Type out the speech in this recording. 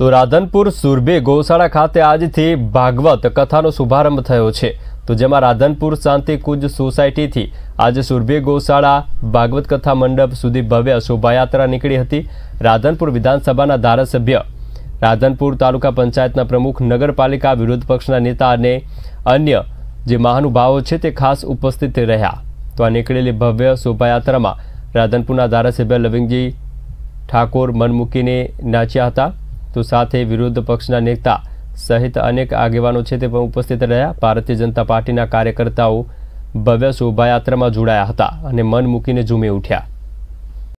તો રાધનપુર સુરભી ગૌશાળા ખાતે આજથી ભાગવત કથાનો શુભારંભ થયો છે તો જેમાં રાધનપુર શાંતિકુંજ સોસાયટીથી આજે સુરભે ગૌશાળા ભાગવત કથા મંડપ સુધી ભવ્ય શોભાયાત્રા નીકળી હતી રાધનપુર વિધાનસભાના ધારાસભ્ય રાધનપુર તાલુકા પંચાયતના પ્રમુખ નગરપાલિકા વિરોધ પક્ષના નેતા અને અન્ય જે મહાનુભાવો છે તે ખાસ ઉપસ્થિત રહ્યા તો આ નીકળેલી ભવ્ય શોભાયાત્રામાં રાધનપુરના ધારાસભ્ય લવિંગજી ઠાકોર મન મૂકીને નાચ્યા હતા તો સાથે વિરોધ પક્ષના નેતા સહિત અનેક આગેવાનો છે તે પણ ઉપસ્થિત રહ્યા ભારતીય જનતા પાર્ટીના કાર્યકર્તાઓ ભવ્ય શોભાયાત્રામાં જોડાયા હતા અને મન મૂકીને ઝૂમી ઉઠ્યા